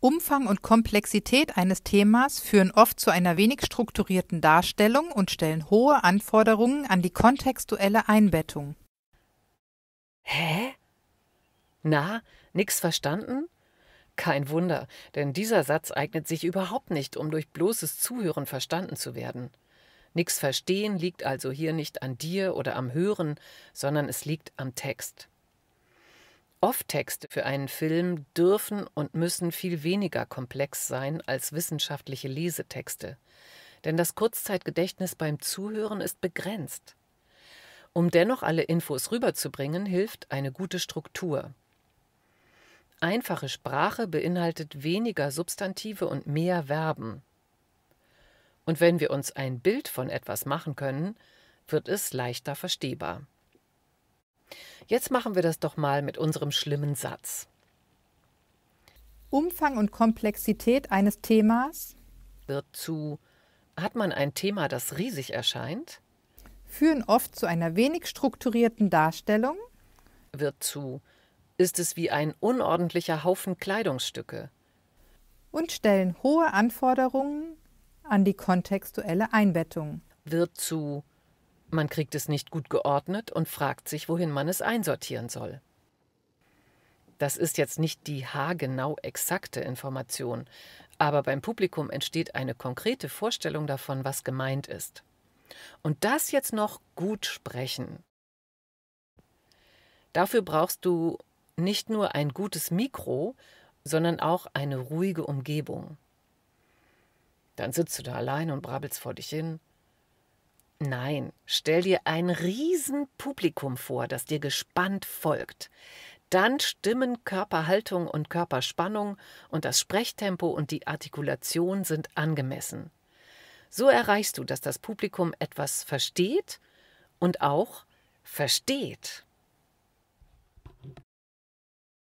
Umfang und Komplexität eines Themas führen oft zu einer wenig strukturierten Darstellung und stellen hohe Anforderungen an die kontextuelle Einbettung. Hä? Na, nix verstanden? Kein Wunder, denn dieser Satz eignet sich überhaupt nicht, um durch bloßes Zuhören verstanden zu werden. Nix verstehen liegt also hier nicht an dir oder am Hören, sondern es liegt am Text. Off-Texte für einen Film dürfen und müssen viel weniger komplex sein als wissenschaftliche Lesetexte, denn das Kurzzeitgedächtnis beim Zuhören ist begrenzt. Um dennoch alle Infos rüberzubringen, hilft eine gute Struktur. Einfache Sprache beinhaltet weniger Substantive und mehr Verben. Und wenn wir uns ein Bild von etwas machen können, wird es leichter verstehbar. Jetzt machen wir das doch mal mit unserem schlimmen Satz. Umfang und Komplexität eines Themas wird zu hat man ein Thema, das riesig erscheint, führen oft zu einer wenig strukturierten Darstellung, wird zu ist es wie ein unordentlicher Haufen Kleidungsstücke und stellen hohe Anforderungen an die kontextuelle Einbettung. Wird zu man kriegt es nicht gut geordnet und fragt sich, wohin man es einsortieren soll. Das ist jetzt nicht die haargenau exakte Information, aber beim Publikum entsteht eine konkrete Vorstellung davon, was gemeint ist. Und das jetzt noch gut sprechen. Dafür brauchst du nicht nur ein gutes Mikro, sondern auch eine ruhige Umgebung. Dann sitzt du da allein und brabbelst vor dich hin, Nein, stell dir ein Riesenpublikum vor, das dir gespannt folgt. Dann stimmen Körperhaltung und Körperspannung und das Sprechtempo und die Artikulation sind angemessen. So erreichst du, dass das Publikum etwas versteht und auch versteht.